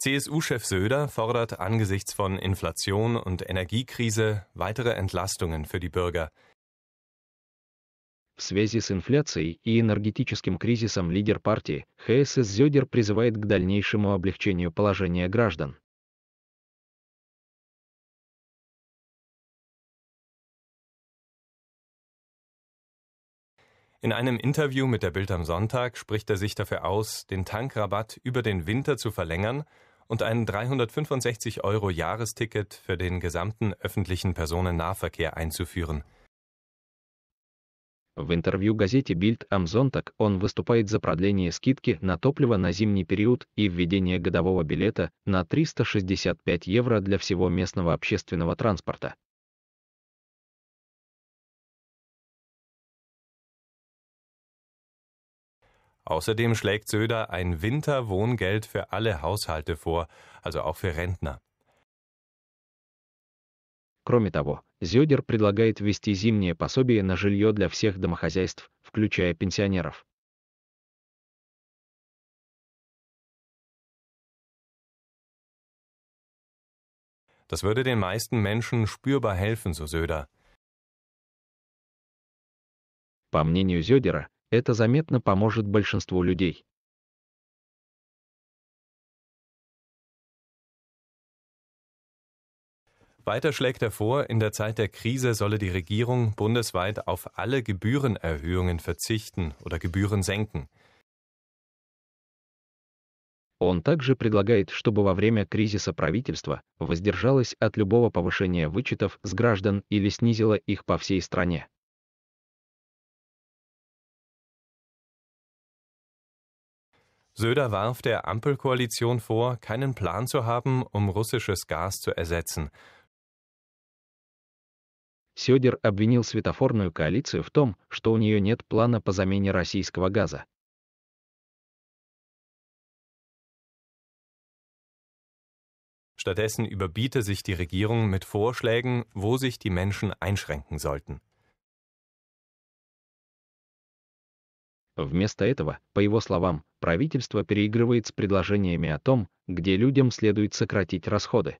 CSU-Chef Söder fordert angesichts von Inflation und Energiekrise weitere Entlastungen für die Bürger. В связи с инфляцией и энергетическим кризисом лидер партии ХСС Зёдер призывает к дальнейшему облегчению положения граждан. In einem Interview mit der Bild am Sonntag spricht er sich dafür aus, den Tankrabatt über den Winter zu verlängern und ein 365 Euro Jahresticket für den gesamten öffentlichen Personennahverkehr einzuführen. В интервью газете Bild am Sonntag он выступает за продление скидки на топливо на зимний период и введение годового билета на 365 евро для всего местного общественного транспорта. Außerdem schlägt Söder ein Winterwohngeld für alle Haushalte vor, also auch für Rentner. Кроме того, Зёдер предлагает ввести зимнее пособие на жилье для всех домохозяйств, включая пенсионеров. Das würde den meisten Menschen spürbar helfen, so Söder. По мнению Зёдера, это заметно поможет большинству людей. Weiter schlägt er vor, in der Zeit der Krise solle die Regierung bundesweit auf alle Gebührenerhöhungen verzichten oder Gebühren senken. Он также предлагает, чтобы во время кризиса правительство воздержалось от любого повышения вычетов с граждан или снизило их по всей стране. Söder warf der Ampelkoalition vor, keinen Plan zu haben, um russisches Gas zu ersetzen. Сёдер обвинил светофорную коалицию в том, что у нее нет плана по замене российского газа. Stattdessen überbiete sich die Regierung mit Vorschlägen, wo sich die Menschen einschränken sollten. Вместо этого, по его словам, правительство переигрывает с предложениями о том, где людям следует сократить расходы.